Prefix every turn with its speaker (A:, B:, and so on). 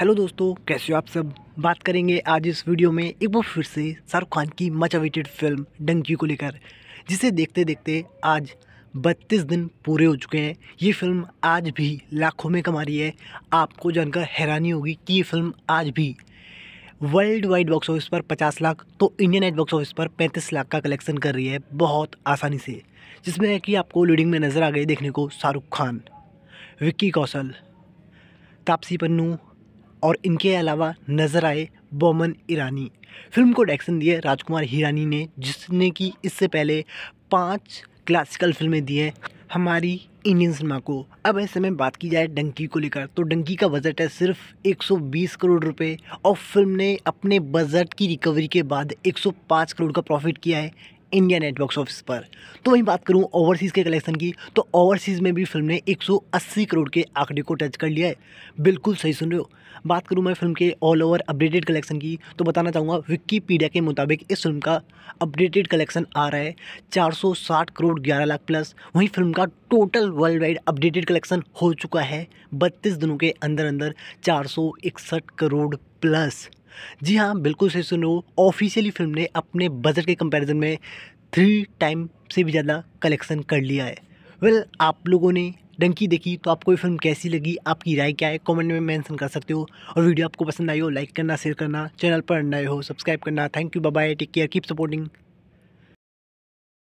A: hello दोस्तों कैसे हो आप सब बात करेंगे आज इस वीडियो में एक बार फिर से शाहरुख खान की मच अवेटेड फिल्म डंकी को लेकर जिसे देखते देखते आज 32 दिन पूरे हो चुके हैं ये फिल्म आज भी लाखों में कमा रही है आपको जानकर हैरानी होगी कि ये फिल्म आज भी वर्ल्ड वाइड बॉक्स ऑफिस पर 50 लाख तो इंडियन नेट बॉक्स ऑफिस पर 35 लाख का कलेक्शन कर रही है बहुत आसानी से जिसमें है कि आपको लीडिंग में नज़र आ गए देखने को शाहरुख खान विक्की कौशल तापसी पन्नू और इनके अलावा नज़र आए बोमन ईरानी फिल्म को डायरेक्शन दिया राजकुमार हिरानी ने जिसने कि इससे पहले पांच क्लासिकल फिल्में दी हैं हमारी इंडियन सिनेमा को अब ऐसे में बात की जाए डंकी को लेकर तो डंकी का बजट है सिर्फ 120 करोड़ रुपए और फिल्म ने अपने बजट की रिकवरी के बाद 105 करोड़ का प्रॉफिट किया है इंडिया नेटवर्क ऑफिस पर तो वहीं बात करूं ओवरसीज़ के कलेक्शन की तो ओवरसीज़ में भी फिल्म ने 180 करोड़ के आंकड़े को टच कर लिया है बिल्कुल सही सुन रहे हो बात करूं मैं फिल्म के ऑल ओवर अपडेटेड कलेक्शन की तो बताना चाहूँगा विकीपीडिया के मुताबिक इस फिल्म का अपडेटेड कलेक्शन आ रहा है 460 करोड़ 11 लाख प्लस वहीं फिल्म का total world wide updated collection हो चुका है बत्तीस दिनों के अंदर अंदर चार करोड़ प्लस जी हाँ बिल्कुल सही सुनो ऑफिशियली फिल्म ने अपने बजट के कंपैरिजन में थ्री टाइम से भी ज़्यादा कलेक्शन कर लिया है वेल well, आप लोगों ने डंकी देखी तो आपको ये फिल्म कैसी लगी आपकी राय क्या है कमेंट में मेंशन कर सकते हो और वीडियो आपको पसंद आई हो लाइक करना शेयर करना चैनल पर नए हो सब्सक्राइब करना thank you bye take care keep supporting